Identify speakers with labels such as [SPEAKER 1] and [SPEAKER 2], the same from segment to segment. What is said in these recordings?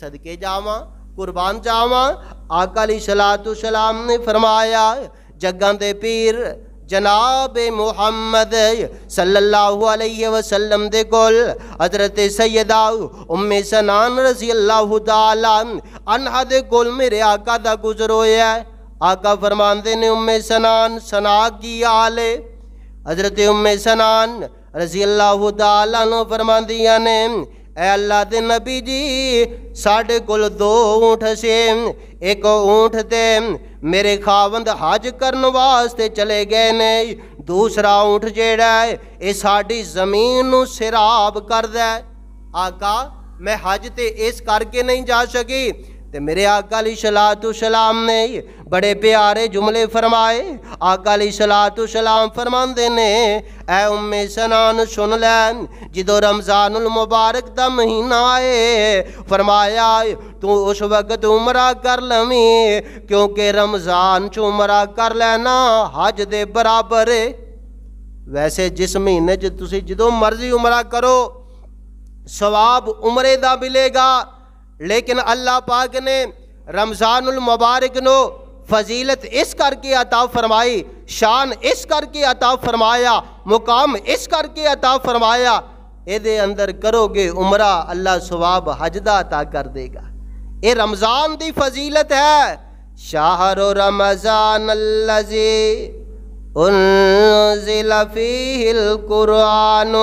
[SPEAKER 1] सदके जावा कुर्बान जावा आकाली सलातु सलाम ने फरमाया जगह दे पीर जनाब मुहम्मद सल्लल्लाहु अलैहि वसल्लम दे कोल हजरत सैयदा उम्मे सनान रसी अल्लाह तआला अनहा दे कोल मेरे आका दा गुजर होया आका फरमांदे ने उम्मे सनान सना की आले हजरत उम्मे सनान रजी अल्लाह तआला नु फरमांदियां ने ए अल्लाह दे नबी जी साढ़े कोल दो ऊंट से एक ऊंट ते मेरे खावंद हज करन वास्ते चले गए ने दूसरा ऊंट जेड़ा है ये साड़ी जमीन सिराब कर दे आका मैं हज ते इस करके नहीं जा सकी ते मेरे आका अली तू सलाम ने बड़े प्यारे जुमले फरमाए आकाली तू सलाम फरमाते ने ऐ उम्मे सनान सुन लैन जो रमज़ान उल मुबारक का महीना आए फरमाया तू उस वक्त उमरा कर लवी क्योंकि रमज़ान च उमरा कर लैना हज दे बराबर है वैसे जिस महीने तुम जो मर्जी उमरा करो सवाब उमरे का मिलेगा लेकिन अल्लाह पाक ने रमजान उल मुबारक नो फजीलत इस करके अता फरमाई शान इस करके अता फरमाया मुकाम इस करके अता फरमाया ये अंदर करोगे उमरा अल्लाह सवाब हजदा अता कर देगा ये रमज़ान की फजीलत है शाहर रमज़ान अल्लाजी कुरान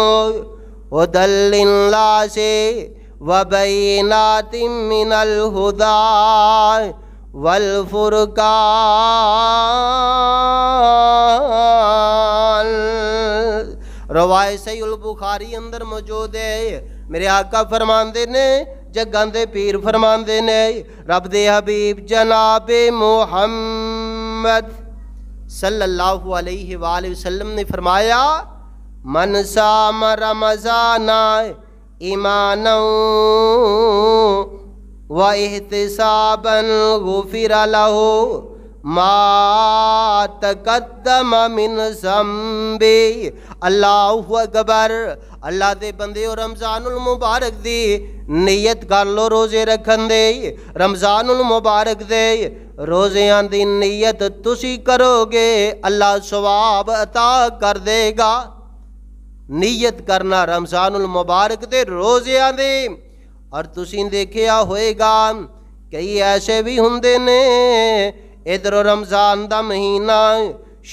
[SPEAKER 1] उदल्ला से हुदा वलफुरकान रवाय सही बुखारी अंदर मौजूद है मेरे आका फरमाते ने जगह के पीर फरमाते ने रब दे हबीब जनाब मोहम्मद सल्लल्लाहु अलैहि वसल्लम ने फरमाया मन साम रमजाना ईमान व एहतसाबन गुफिर लहो मातकदम मिन सम्बे अल्लाह अकबर अल्लाह के बंदे और उल मुबारक दी नीयत कर लो रोजे रखन दे रमज़ान उल मुबारक दे रोज़िया की नीयत तुसी करोगे अल्लाह स्वाब अता कर देगा नीयत करना रमजान उल मुबारक दे रोज़िया दी ਔਰ ਤੁਸੀਂ ਦੇਖਿਆ ਹੋਵੇਗਾ ਕਈ ਐਸੇ ਵੀ ਹੁੰਦੇ ਨੇ ਇਧਰੋਂ ਰਮਜ਼ਾਨ ਦਾ ਮਹੀਨਾ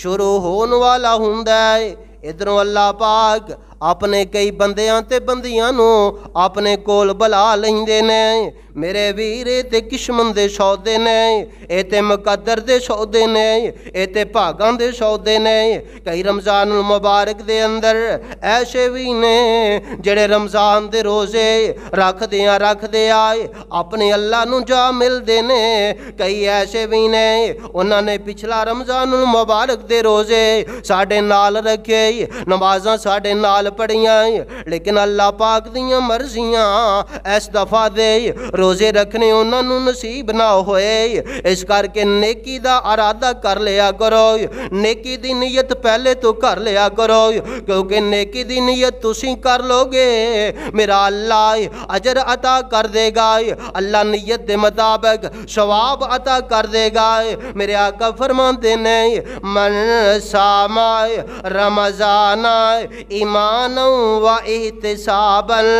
[SPEAKER 1] ਸ਼ੁਰੂ ਹੋਣ ਵਾਲਾ ਹੁੰਦਾ ਹੈ ਇਧਰੋਂ ਅੱਲਾਹ ਪਾਕ ਆਪਣੇ ਕਈ ਬੰਦਿਆਂ ਤੇ ਬੰਦੀਆਂ ਨੂੰ ਆਪਣੇ ਕੋਲ ਬੁਲਾ ਲੈਂਦੇ ਨੇ मेरे वीर ते किश्मन दे सौदे ने ये मुकदर दे सौदे ने ये भागा दे सौदे ने कई रमज़ान मुबारक दे अंदर ऐसे भी ने जड़े रमज़ान दे रोज़े रखद रखते आए अपने अल्लाह जा मिलते ने कई ऐसे भी ने उन्होंने पिछला रमज़ान मुबारक दे रोज़े साडे नाल रखे नमाजा साढ़े नाल पढ़िया लेकिन अल्लाह पाक दिया मर्जियाँ इस दफा दे ਰੋਜ਼ੇ ਰੱਖਣੇ ਉਹਨਾਂ ਨੂੰ ਨਸੀਬ ਨਾ ਹੋਏ ਇਸ ਕਰਕੇ ਨੇਕੀ ਦਾ ਇਰਾਦਾ ਕਰ ਲਿਆ ਕਰੋ ਨੇਕੀ ਦੀ ਨੀਅਤ ਪਹਿਲੇ ਤੋਂ ਕਰ ਲਿਆ क्योंकि नेकी की नीयत तुम कर लोगे मेरा अल्लाह अजर अता कर देगा अल्लाह नीयत के मुताबिक शवाब अता कर देगा मेरे आका फरमाते ने मन सामाय रमजाना ईमान व एहतसाबल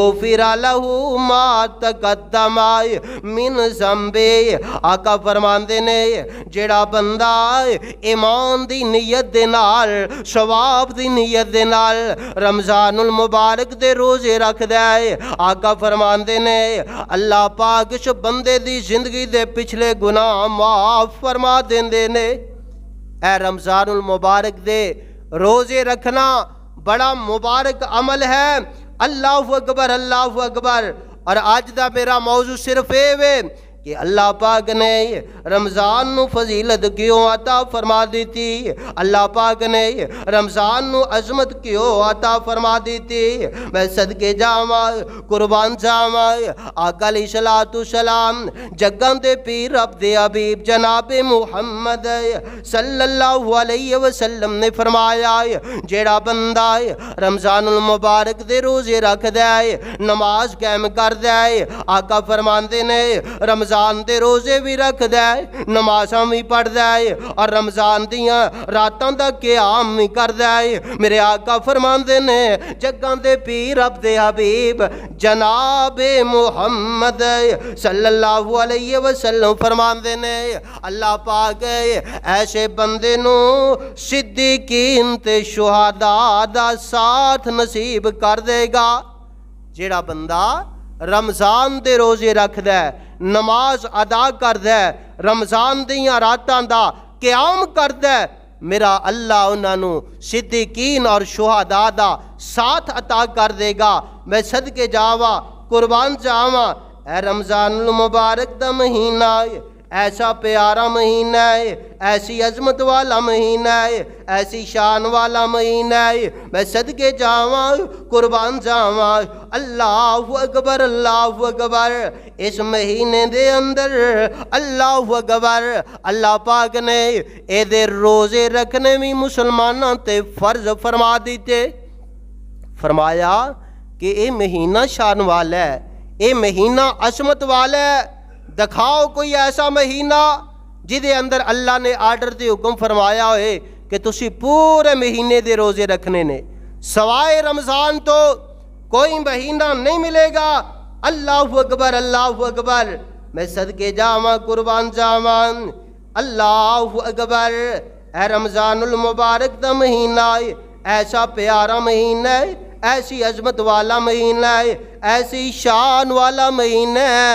[SPEAKER 1] गुफिर लहू मात मुकदम आए मिन जम्बे आका फरमाते ने जेड़ा बंदा ईमान दी नीयत दे नाल शवाब दी नीयत दे नाल रमजानुल मुबारक दे रोजे रख दे आका फरमाते ने अल्लाह पाक इस बंदे दी जिंदगी दे पिछले गुनाह माफ फरमा दें ने ए रमजानुल मुबारक दे रोजे रखना बड़ा मुबारक अमल है अल्लाह अकबर अल्लाह अकबर और अज का मेरा मौजू सिर्फ ये वे कि अल्लाह पाक ने रमज़ान नु फजीलत क्यों अता फरमा दी थी अल्लाह पाक ने रमज़ान नु अजमत क्यों अता फरमा दी थी मैं सदके जावा कुर्बान जावा आकल सलातु सलाम जगन दे पीर रब दे हबीब जनाब मुहम्मद सल्लल्लाहु अलैहि वसल्लम ने फरमाया जेड़ा बंदा रमज़ान मुबारक दे रोजे रख दे नमाज कायम कर दे आका फरमांदे ने रमज़ान रमज़ान के रोज़े भी रख है नमाजा भी पढ़द और रमज़ान दिया रात का क्याम भी कर है मेरे आका फरमाते ने जगह के पीर अब दे हबीब जनाब मुहमद सल्लाह वाले वसलो फरमाते ने अल्लाह पा गए ऐसे बंदे सिद्दीकीन कीमत शुहादा साथ नसीब कर देगा ਜਿਹੜਾ बंदा रमजान के रोजे ਰੱਖਦਾ ਹੈ नमाज़ अदा ਕਰਦਾ ਹੈ ਰਮਜ਼ਾਨ ਦੀਆਂ ਰਾਤਾਂ ਦਾ ਕਿਆਮ ਕਰਦਾ मेरा अल्लाह उन्होंने सिद्धिकीन और शुहादा का साथ अता कर देगा मैं सद के जावा कुरबान जावा ए रमजान मुबारक का महीना है ऐसा प्यारा महीना है ऐसी अजमत वाला महीना है ऐसी शान वाला महीना है मैं सदके जावा कुर्बान जावा अल्लाह अकबर अल्लाह अकबर इस महीने दे अंदर अल्लाह अकबर अल्लाह पाक ने ए रोज़े रखने भी मुसलमान ते फर्ज फरमा दीते फरमाया कि ये महीना शान वाला है ये महीना असमत वाला है दिखाओ कोई ऐसा महीना जिदे अंदर अल्लाह ने आर्डर ਤੇ हुक्म फरमाया हो कि ਤੁਸੀਂ पूरे महीने के रोजे रखने ने सवाए रमज़ान तो कोई महीना नहीं मिलेगा अल्लाह अकबर अल्लाह अकबर मैं सदके जावा कुर्बान जावान अल्लाह अकबर ए रमज़ान मुबारक का महीना है ऐसा प्यारा महीना है ऐसी अजमत वाला महीना है ऐसी शान वाला महीना है